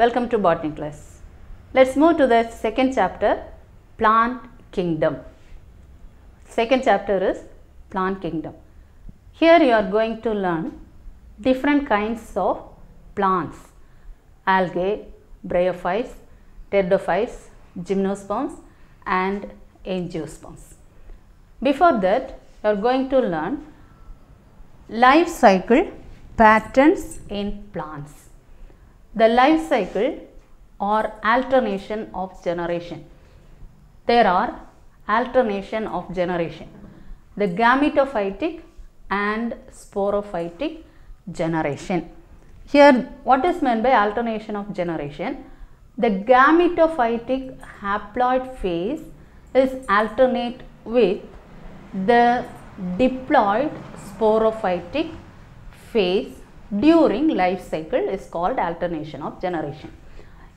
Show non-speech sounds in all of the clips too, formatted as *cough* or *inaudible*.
Welcome to botany class. Let's move to the second chapter plant kingdom. Second chapter is plant kingdom. Here you are going to learn different kinds of plants algae, bryophytes, pteridophytes, gymnosperms and angiosperms. Before that you are going to learn life cycle patterns in plants the life cycle or alternation of generation. There are alternation of generation. The gametophytic and sporophytic generation. Here what is meant by alternation of generation? The gametophytic haploid phase is alternate with the diploid sporophytic phase during life cycle is called alternation of generation.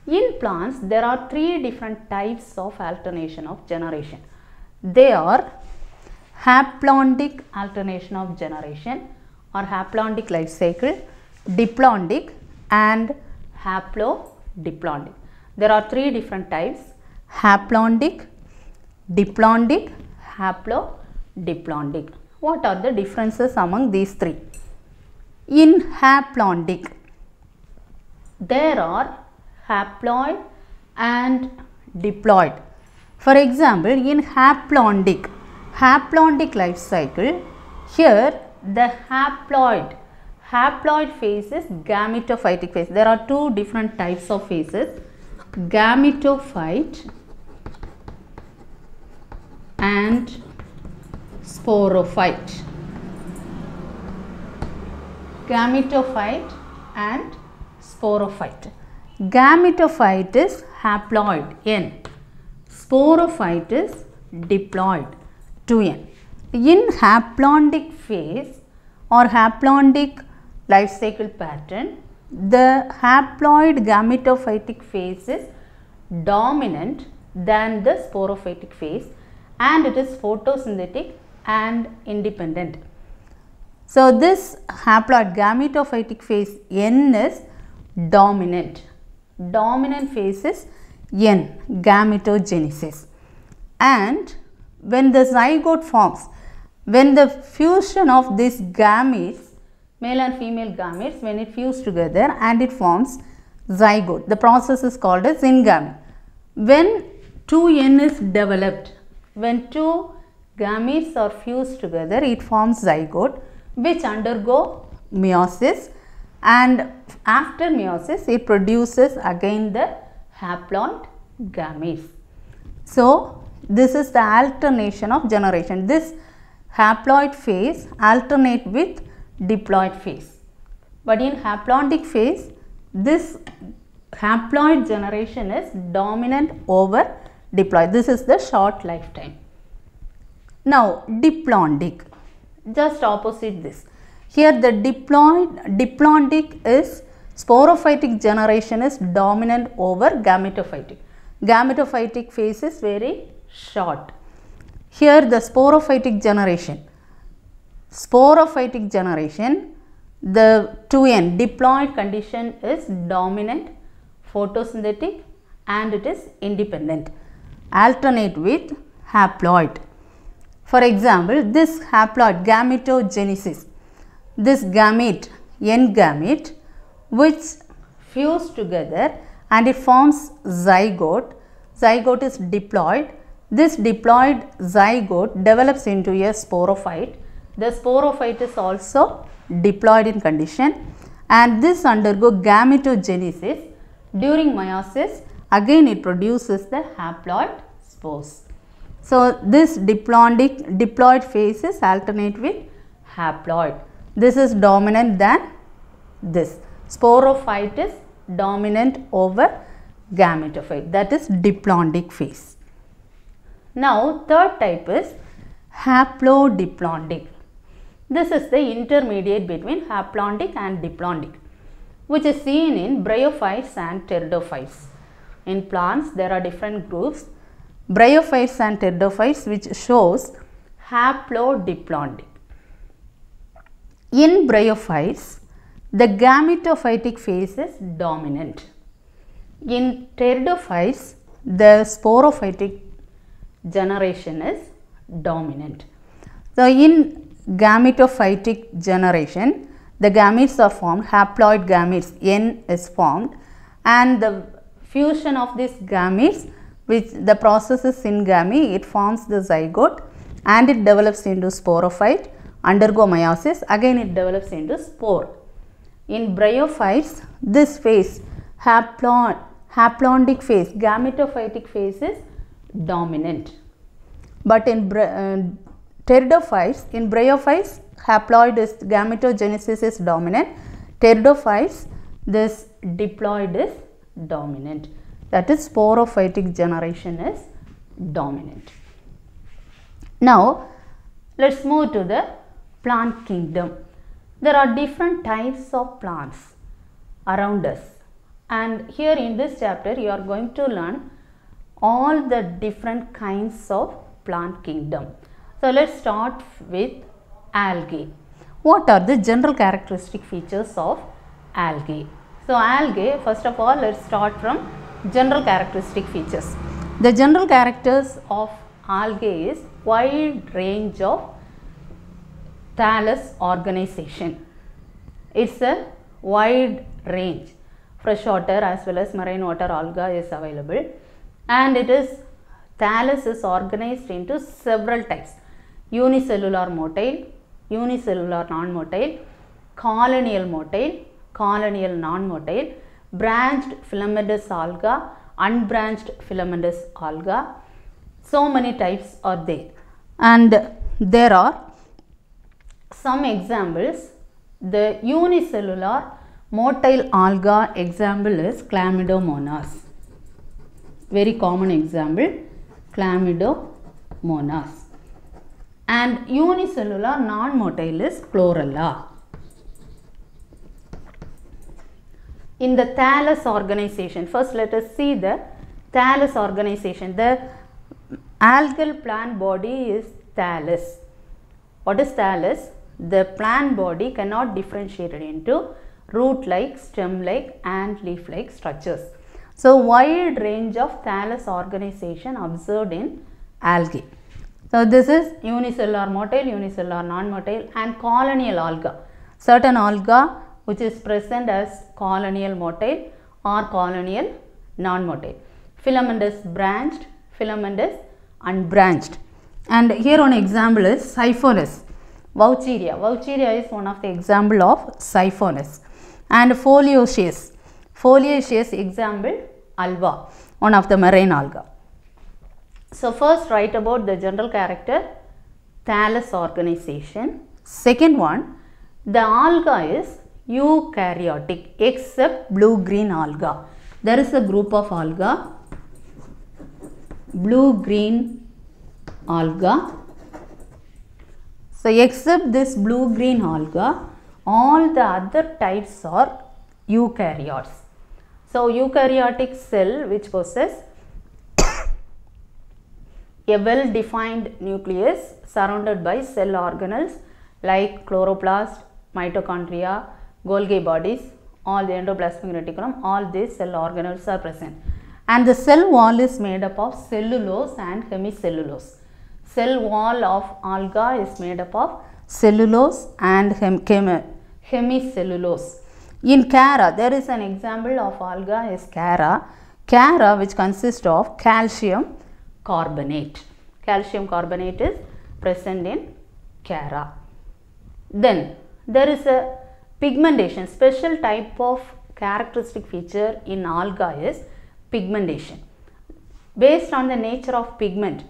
In plants, there are three different types of alternation of generation. They are haplondic alternation of generation or haplondic life cycle, diplondic and haplodiplondic. There are three different types haplondic, diplondic, haplodiplondic. What are the differences among these three? in haplondic. There are haploid and diploid. For example, in haplondic, haplondic life cycle, here the haploid, haploid phase is gametophytic phase. There are two different types of phases, gametophyte and sporophyte gametophyte and sporophyte. Gametophyte is haploid N. Sporophyte is diploid 2N. In haplondic phase or haplondic life cycle pattern, the haploid gametophytic phase is dominant than the sporophytic phase and it is photosynthetic and independent. So this haploid gametophytic phase N is dominant. Dominant phase is N, gametogenesis. And when the zygote forms, when the fusion of these gametes, male and female gametes, when it fuses together and it forms zygote. The process is called as zygame. When 2N is developed, when two gametes are fused together, it forms zygote which undergo meiosis and after meiosis it produces again the haploid gametes. So, this is the alternation of generation. This haploid phase alternate with diploid phase. But in haploidic phase this haploid generation is dominant over diploid. This is the short lifetime. Now diploidic just opposite this. Here the diploid, diplontic is sporophytic generation is dominant over gametophytic. Gametophytic phase is very short. Here the sporophytic generation, sporophytic generation, the 2N diploid condition is dominant, photosynthetic and it is independent. Alternate with haploid. For example, this haploid gametogenesis, this gamete, N gamete, which fuse together and it forms zygote. Zygote is diploid. This diploid zygote develops into a sporophyte. The sporophyte is also diploid in condition and this undergo gametogenesis. During meiosis, again it produces the haploid spores. So, this diplodic diploid phase is alternate with haploid. This is dominant than this. Sporophyte is dominant over gametophyte that is diplodic phase. Now, third type is haplodiplodic. This is the intermediate between haplodic and diplodic which is seen in bryophytes and pteridophytes. In plants, there are different groups bryophytes and pteridophytes which shows haplodiplondy. In bryophytes, the gametophytic phase is dominant. In pteridophytes, the sporophytic generation is dominant. So, in gametophytic generation, the gametes are formed, haploid gametes N is formed and the fusion of these gametes which the process is syngamy, it forms the zygote and it develops into sporophyte, undergo meiosis, again it develops into spore. In bryophytes, this phase, haplon, haplontic phase, gametophytic phase is dominant. But in uh, pteridophytes, in bryophytes, haploid is gametogenesis is dominant. Pteridophytes, this diploid is dominant that is sporophytic generation is dominant. Now let's move to the plant kingdom. There are different types of plants around us and here in this chapter you are going to learn all the different kinds of plant kingdom. So let's start with algae. What are the general characteristic features of algae? So algae first of all let's start from general characteristic features. The general characters of algae is wide range of thallus organization. It's a wide range. Fresh water as well as marine water alga is available and it is thallus is organized into several types unicellular motile, unicellular non-motile, colonial motile, colonial non-motile branched filamentous alga, unbranched filamentous alga. So many types are there. And there are some examples. The unicellular motile alga example is Chlamydomonas. Very common example, Chlamydomonas. And unicellular non-motile is Chlorella. in the thallus organization. First let us see the thallus organization. The algal plant body is thallus. What is thallus? The plant body cannot differentiate into root-like, stem-like and leaf-like structures. So, wide range of thallus organization observed in algae. So, this is unicellular motile, unicellular non-motile and colonial alga. Certain alga which is present as colonial motile or colonial non-motile. Filament is branched, filament is unbranched. And here one example is siphonus, voucheria. Voucheria is one of the example of siphonus. And foliaceous, foliaceous example alba, one of the marine alga. So first write about the general character thallus organization. Second one, the alga is eukaryotic except blue-green alga. There is a group of alga, blue-green alga. So, except this blue-green alga, all the other types are eukaryotes. So, eukaryotic cell which possess *coughs* a well-defined nucleus surrounded by cell organelles like chloroplast, mitochondria, Golgi bodies, all the endoplasmic reticulum, all these cell organelles are present. And the cell wall is made up of cellulose and hemicellulose. Cell wall of alga is made up of cellulose and hem hem hemicellulose. In Cara, there is an example of alga is Cara. Cara which consists of calcium carbonate. Calcium carbonate is present in Cara. Then there is a Pigmentation, special type of characteristic feature in alga is pigmentation. Based on the nature of pigment,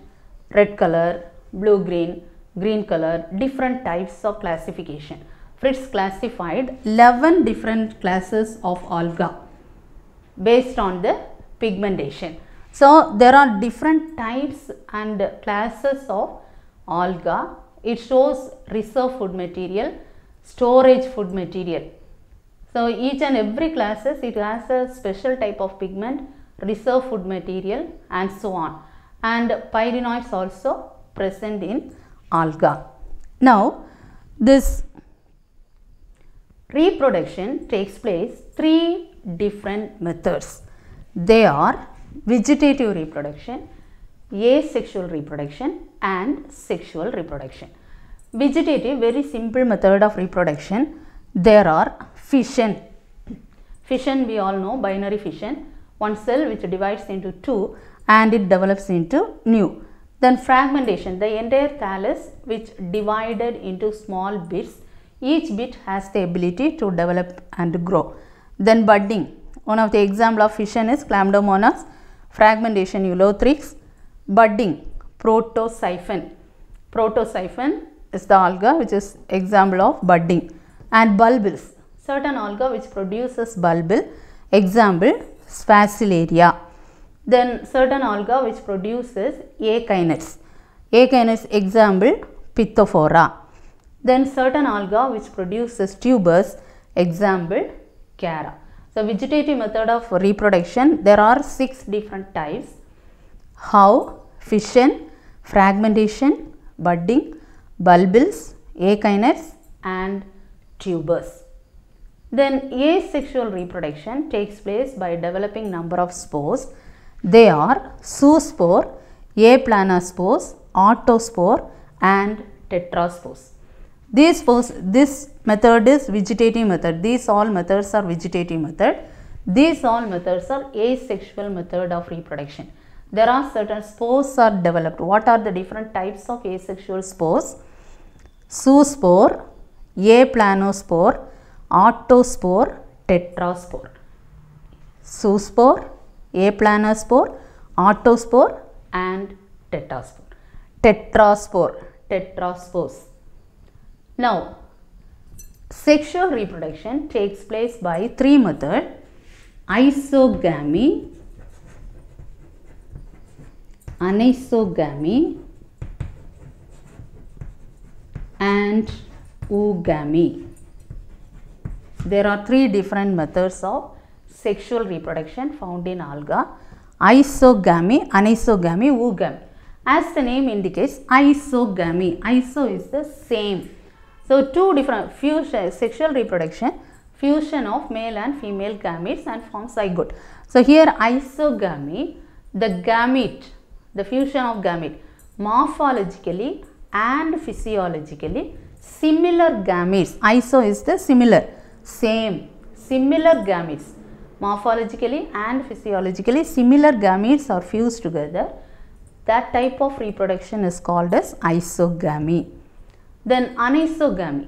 red color, blue green, green color, different types of classification. Fritz classified 11 different classes of alga based on the pigmentation. So, there are different types and classes of alga. It shows reserve food material storage food material. So each and every classes it has a special type of pigment, reserve food material and so on. And pyrenoids also present in alga. Now this reproduction takes place three different methods. They are vegetative reproduction, asexual reproduction and sexual reproduction. Vegetative, very simple method of reproduction. There are fission. Fission we all know, binary fission. One cell which divides into two and it develops into new. Then fragmentation, the entire thallus which divided into small bits. Each bit has the ability to develop and grow. Then budding, one of the example of fission is Chlamydomonas, fragmentation Eulothryx, budding, Proto Protosyphon is the alga which is example of budding and bulbils certain alga which produces bulbil example sphacilaria then certain alga which produces achinets achinets example pithophora then certain alga which produces tubers example cara so vegetative method of reproduction there are six different types how fission fragmentation budding bulbils, akinets and tubers. Then asexual reproduction takes place by developing number of spores. They are zoospore, aplanospores, autospore and tetraspores. These spores, this method is vegetative method. These all methods are vegetative method. These all methods are asexual method of reproduction. There are certain spores are developed. What are the different types of asexual spores? zoospore, a planospore, autospore, tetraspore. Zoospore, a planospore, autospore, and tetraspore. Tetraspore, tetraspores. Now, sexual reproduction takes place by three methods isogamy anisogamy and oogamy. There are three different methods of sexual reproduction found in alga. Isogamy, anisogamy, oogamy. As the name indicates, isogamy. Iso is the same. So, two different fusion, sexual reproduction, fusion of male and female gametes and forms zygote. So, here isogamy, the gamete, the fusion of gamete morphologically and physiologically similar gametes. Iso is the similar, same, similar gametes. Morphologically and physiologically similar gametes are fused together. That type of reproduction is called as isogamy. Then anisogamy,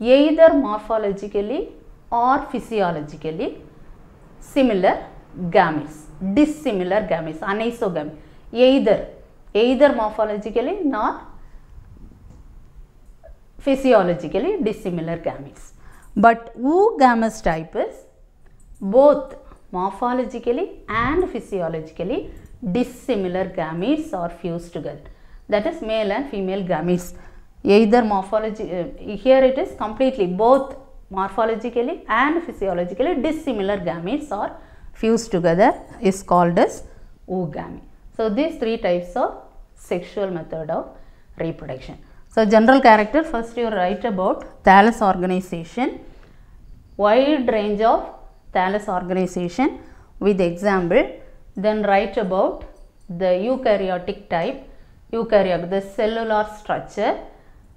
either morphologically or physiologically similar gametes, dissimilar gametes, anisogamy, either, either morphologically nor physiologically dissimilar gametes. But oogamous gamete type is both morphologically and physiologically dissimilar gametes are fused together. That is male and female gametes. Either morphology, uh, here it is completely both morphologically and physiologically dissimilar gametes are fused together is called as oogamy. So, these three types of sexual method of reproduction. So, general character first you write about thallus organization, wide range of thallus organization with example, then write about the eukaryotic type, eukaryotic the cellular structure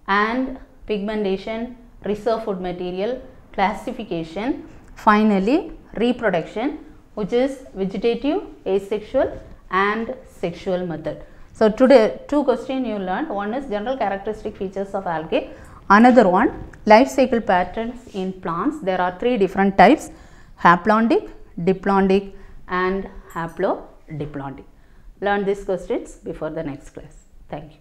and pigmentation, reserve food material, classification, finally reproduction which is vegetative, asexual and sexual method. So, today two questions you learned one is general characteristic features of algae another one life cycle patterns in plants there are three different types haplondic, diplondic and haplodiplondic. Learn these questions before the next class. Thank you.